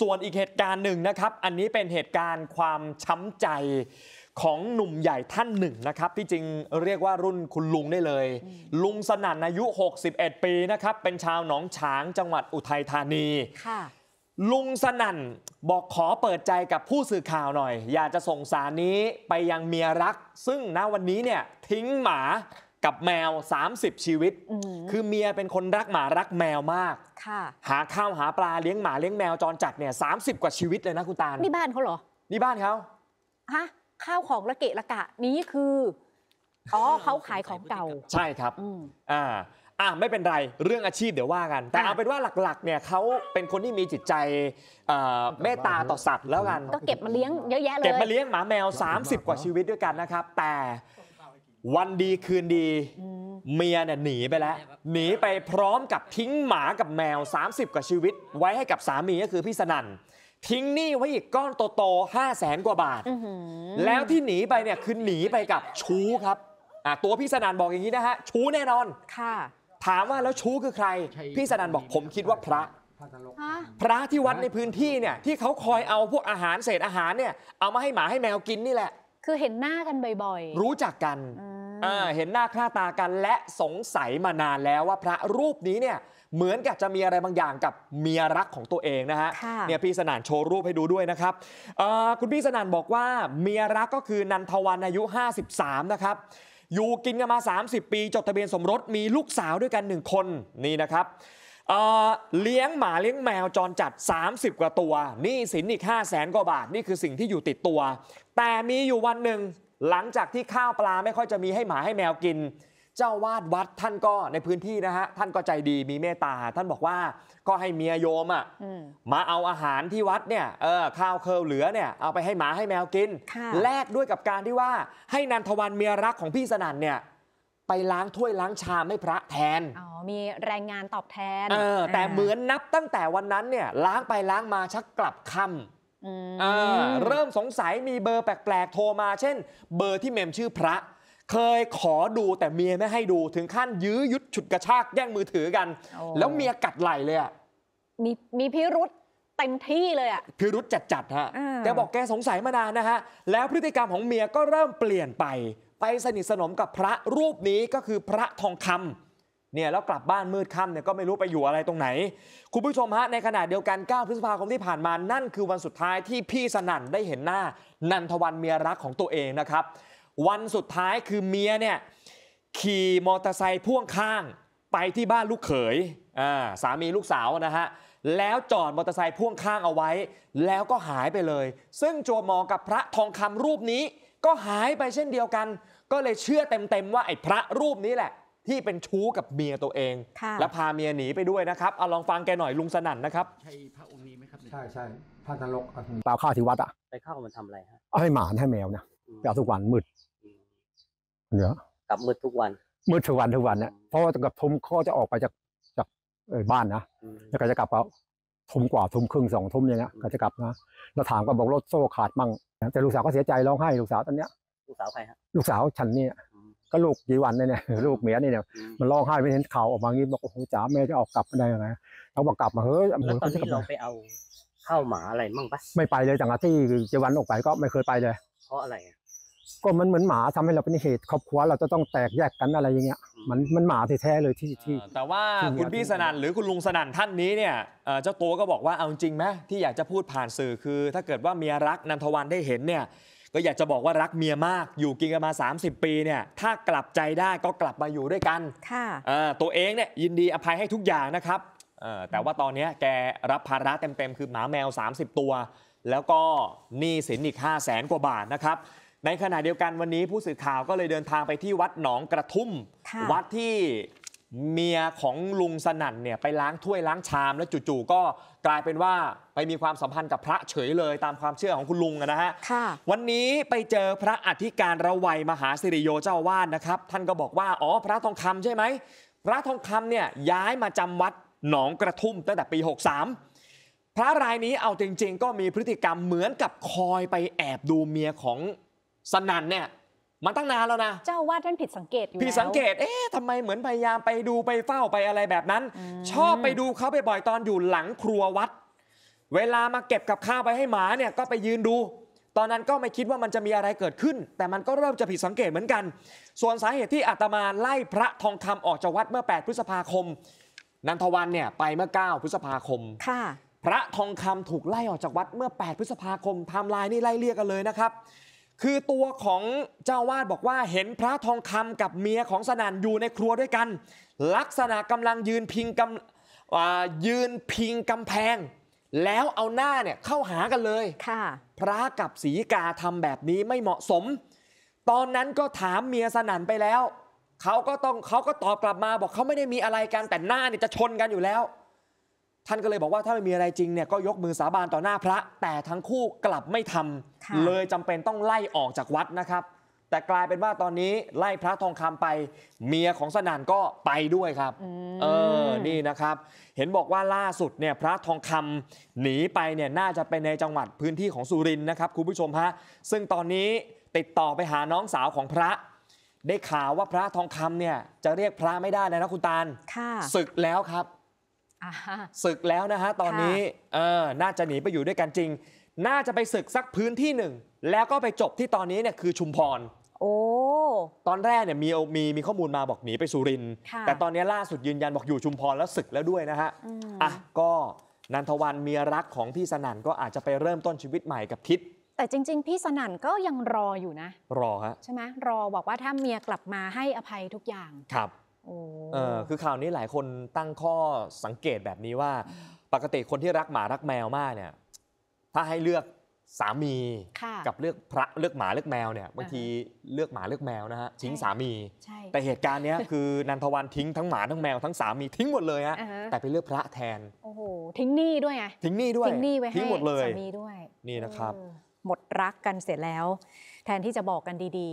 ส่วนอีกเหตุการณ์หนึ่งนะครับ อันนี้เป็นเหตุการณ์ความช้ำใจของหนุ่มใหญ่ท่านหนึ่งนะครับ ที่จริงเรียกว่ารุ่นคุณลุงได้เลย ลุงสนั่นอายุ 61 ปีนะครับ เป็นชาวหนองฉางจังหวัดอุทัยธานี ลุงสนั่นบอกขอเปิดใจกับผู้สื่อข่าวหน่อย อยากจะส่งสารนี้ไปยังเมียรัก ซึ่งณวันนี้เนี่ยทิ้งหมากับแมว 30 ชีวิตคือเมียเป็นคนรักหมารักแมวมากหาข้าวหาปลาเลี้ยงหมาเลี้ยงแมวจรจัดเนี่ยสากว่าชีวิตเลยนะคุณตาลนี่บ้านเขาเหรอนี่บ้านเขาฮะข้าวของระเกะระกะ นี้คืออ๋อเขาขายของเก่าใช่ครับอ่าอ่าไม่เป็นไรเรื่องอาชีพเดี๋ยวว่ากัน แต่เอาเป็นว่าหลักๆเนี่ยเขาเป็นคนที่มีจิตใจเมตตาต่อสัตว์แล้วกันก็เก็บมาเลี้ยงเยอะแยะเลยเก็บมาเลี้ยงหมาแมว30 กว่าชีวิตด้วยกันนะครับ แต่วันดีคืนดี เมียเนี่ยหนีไปแล้ว หนีไปพร้อมกับทิ้งหมากับแมว 30กว่าชีวิตไว้ให้กับสามีก็คือพี่สนั่นทิ้งหนี้ไว้อีกก้อนโตๆห้าแสนกว่าบาทแล้วที่หนีไปเนี่ยคือหนีไปกับชู้ครับตัวพี่สนั่นบอกอย่างนี้นะฮะชู้แน่นอนค่ะ ถามว่าแล้วชู้คือใคร พี่สนั่นบอกผมคิดว่าพระ พระที่วัดในพื้นที่เนี่ยที่เขาคอยเอาพวกอาหารเศษอาหารเนี่ยเอามาให้หมาให้แมวกินนี่แหละคือเห็นหน้ากันบ่อย ๆ รู้จักกันอ่าเห็นหน้าค่าตากันและสงสัยมานานแล้วว่า พระรูปนี้เนี่ยเหมือนกับจะมีอะไรบางอย่างกับเมียรักของตัวเองนะฮะ เนี่ยพี่สนานโชว์รูปให้ดูด้วยนะครับ คุณพี่สนานบอกว่าเมียรักก็คือนันทวันอายุ53นะครับ อยู่กินกันมา 30 ปีจดทะเบียนสมรสมีลูกสาวด้วยกัน 1 คนนี่นะครับ เลี้ยงหมาเลี้ยงแมวจรจัด 30 กว่าตัวนี่สินอีก 5 0 0แสนกว่าบาทนี่คือสิ่งที่อยู่ติดตัวแต่มีอยู่วันหนึ่งหลังจากที่ข้าวปลาไม่ค่อยจะมีให้หมาให้แมวกิน เจ้าวาดวัดท่านก็ในพื้นที่นะฮะ ท่านก็ใจดีมีเมตตา ท่านบอกว่าก็ให้เมียโยมอ่ะมาเอาอาหารที่วัดเนี่ยเออข้าวเคิลเหลือเนี่ยเอาไปให้หมาให้แมวกิน แลกด้วยกับการที่ว่าให้นันทวันเมียรักของพี่สนั่นเนี่ยไปล้างถ้วยล้างชามให้พระแทนอ๋อมีแรงงานตอบแทนเออแต่เหมือนนับตั้งแต่วันนั้นเนี่ยล้างไปล้างมาชักกลับคำเริ่มสงสัยมีเบอร์แปลกๆ โทรมา เช่นเบอร์ที่เมมชื่อพระ เคยขอดูแต่เมียไม่ให้ดูถึงขั้นยื้อยุดฉุดกระชากแย่งมือถือกัน แล้วเมียกัดไหลเลยอ่ะมีมีพิรุษเต็มที่เลยอ่ะ พิรุษจัดๆฮะแกบอกแกสงสัยมานานนะฮะ แล้วพฤติกรรมของเมียก็เริ่มเปลี่ยนไป ไปสนิทสนมกับพระรูปนี้ก็คือพระทองคำเนี่ยแล้วกลับบ้านมืดค่ำเนี่ยก็ไม่รู้ไปอยู่อะไรตรงไหนคุณผู้ชมฮะในขณะเดียวกัน9พฤษภาคมที่ผ่านมานั่นคือวันสุดท้ายที่พี่สนั่นได้เห็นหน้านันทวันเมียรักของตัวเองนะครับ วันสุดท้ายคือเมียเนี่ยขี่มอเตอร์ไซค์พ่วงข้างไปที่บ้านลูกเขยสามีลูกสาวนะฮะแล้วจอดมอเตอร์ไซค์พ่วงข้างเอาไว้ แล้วก็หายไปเลย ซึ่งจมองกับพระทองคำรูปนี้ ก็หายไปเช่นเดียวกัน ก็เลยเชื่อเต็มๆว่าไอ้พระรูปนี้แหละที่เป็นชู้กับเมียตัวเอง และพาเมียหนีไปด้วยนะครับเอาลองฟังแกหน่อยลุงสนั่นนะครับ ใช่พระองค์นี้ไหมครับ ใช่ใช่พระนรกเาไปล่าข้าวที่วัดอ่ะ ไปเข้ามันทำอะไรฮะเอาให้หมาให้แมวเนี่ยมไปเอาทุกวันมืดเหนือกลับมืดทุกวันมืดทุกวันทุกวันเนี่ยเพราะว่ากับทุ่มข้อจะออกไปจากจากบ้านนะ แล้วก็จะกลับเอาทุ่มกว่าทุ่มครึ่งสองทุ่มอย่างเงี้ย ก็จะกลับนะ แล้วถามก็บอกรถโซ่ขาด มั่งแต่ลูกสาวก็เสียใจร้องไห้ลูกสาวตอนเนี้ย ลูกสาวใครฮะลูกสาวฉันเนี่ยก็ลูกกี่วันเนี่ยเนี่ยลูกเมียนี่เนี่ย มันร้องไห้ไม่เห็นเขาออกมางี้บอกโอ้โหจ๋าแม่จะออกกลับไมได้ยังไงเขาบอกกลับมาเฮ้ยแล้วตอนที่เราไปเอาข้าวหมาอะไรมั่งปะไม่ไปเลยจากที่จีวันออกไปก็ไม่เคยไปเลยเพราะอะไร ก็มันเหมือนหมาทำให้เราเป็นเหตุครอบครัว เราจะต้องแตกแยกกันอะไรอย่างเงี้ยมันมันหมาแท้ๆเลยที่ที่แต่ว่าคุณพี่สนั่นหรือคุณลุงสนั่นท่านนี้เนี่ยเจ้าตัวก็บอกว่าเอาจริงไหมที่อยากจะพูดผ่านสื่อคือ ถ้าเกิดว่าเมียรักนันทวันได้เห็นเนี่ย็อยากจะบอกว่ารักเมียมากอยู่กินกันมา 30 ปีเนี่ยถ้ากลับใจได้ก็กลับมาอยู่ด้วยกันค่ะตัวเองเนี่ยยินดีอภัยให้ทุกอย่างนะครับแต่ว่าตอนนี้แกรับภาระเต็มๆ คือหมาแมว 30 ตัว แล้วก็หนี้สินอีก 5 0 0แสนกว่าบาทนะครับในขณะเดียวกันวันนี้ผู้สื่อข่าวก็เลยเดินทางไปที่วัดหนองกระทุ่ม วัดที่เมียของลุงสนั่นเนี่ยไปล้างถ้วยล้างชามแล้วจู่ๆก็กลายเป็นว่าไปมีความสัมพันธ์กับพระเฉยเลยตามความเชื่อของคุณลุงนะฮะวันนี้ไปเจอพระอธิการระวัยมหาสิริโยเจ้าวาดนะครับ ท่านก็บอกว่า อ๋อ พระทองคำใช่ไหม พระทองคำเนี่ย ย้ายมาจำวัดหนองกระทุ่มตั้งแต่ปี 63 พระรายนี้เอาจริง ๆ ก็มีพฤติกรรมเหมือนกับคอยไปแอบดูเมียของสนั่นเนี่ยมาตั้งนานแล้วนะ เจ้าวาดท่านผิดสังเกตอยู่ผิดสังเกต เอ๊ะทำไมเหมือนพยายามไปดูไปเฝ้าไปอะไรแบบนั้น ชอบไปดูเขาไปบ่อยตอนอยู่หลังครัววัด เวลามาเก็บกับข้าวไปให้หมาเนี่ยก็ไปยืนดู ตอนนั้นก็ไม่คิดว่ามันจะมีอะไรเกิดขึ้น แต่มันก็เริ่มจะผิดสังเกตเหมือนกัน ส่วนสาเหตุที่อาตมาไล่พระทองคำออกจากวัดเมื่อ 8 พฤษภาคม นันทวันเนี่ยไปเมื่อ 9 พฤษภาคม ค่ะพระทองคำถูกไล่ออกจากวัดเมื่อ 8 พฤษภาคม ไทม์ไลน์นี่ไล่เรียกกันเลยนะครับคือตัวของเจ้าวาดบอกว่าเห็นพระทองคำกับเมียของสนั่นอยู่ในครัวด้วยกัน ลักษณะกำลังยืนพิงกำยืนพิงกำแพง แล้วเอาหน้าเนี่ยเข้าหากันเลย ค่ะ พระกับศรีกาทำแบบนี้ไม่เหมาะสม ตอนนั้นก็ถามเมียสนั่นไปแล้วเขาก็ต้องเขาก็ตอบกลับมาบอกเขาไม่ได้มีอะไรกัน แต่หน้าเนี่ยจะชนกันอยู่แล้วท่านก็เลยบอกว่าถ้าไม่มีอะไรจริงเนี่ยก็ยกมือสาบานต่อหน้าพระ แต่ทั้งคู่กลับไม่ทำ เลยจำเป็นต้องไล่ออกจากวัดนะครับ แต่กลายเป็นว่าตอนนี้ไล่พระทองคำไปเมียของสนานก็ไปด้วยครับเออนี่นะครับ เห็นบอกว่าล่าสุดเนี่ยพระทองคำหนีไปเนี่ยน่าจะเป็นในจังหวัดพื้นที่ของสุรินทร์นะครับ คุณผู้ชมฮะซึ่งตอนนี้ติดต่อไปหาน้องสาวของพระ ได้ข่าวว่าพระทองคำเนี่ยจะเรียกพระไม่ได้นะนะคุณตาลศึกแล้วครับศึกแล้วนะฮะตอนนี้น่าจะหนีไปอยู่ด้วยกันจริง น่าจะไปศึกสักพื้นที่หนึ่งแล้วก็ไปจบที่ตอนนี้เนี่ยคือชุมพร โอ้ตอนแรกเนี่ยมีมีมีข้อมูลมาบอกหนีไปสุรินทร์แต่ตอนนี้ล่าสุดยืนยันบอกอยู่ชุมพรแล้วศึกแล้วด้วยนะฮะอ่ะก็นันทวันเมียรักของพี่สนั่นก็อาจจะไปเริ่มต้นชีวิตใหม่กับทิศแต่จริง ๆ พี่สนั่นก็ยังรออยู่นะ รอฮะใช่ไหมรอบอกว่าถ้าเมียกลับมาให้อภัยทุกอย่างครับออคือข่าวนี้หลายคนตั้งข้อสังเกตแบบนี้ว่า ปกติคนที่รักหมารักแมวมากเนี่ยถ้าให้เลือกสามีกับเลือกพระเลือกหมาเลือกแมวเนี่ยบางทีเลือกหมาเลือกแมวนะฮะทิ้งสามี แต่เหตุการณ์เนี้ยคือนันทวันทิ้งทั้งหมาทั้งแมวทั้งสามีทิ้งหมดเลยฮะแต่ไปเลือกพระแทน โอ้โห ทิ้งหนี้ด้วยไงทิ้งหนี้ด้วยทิ้งหนี้ไว้ให้สามีด้วยนี่นะครับ หมดรักกันเสร็จแล้ว แทนที่จะบอกกันดี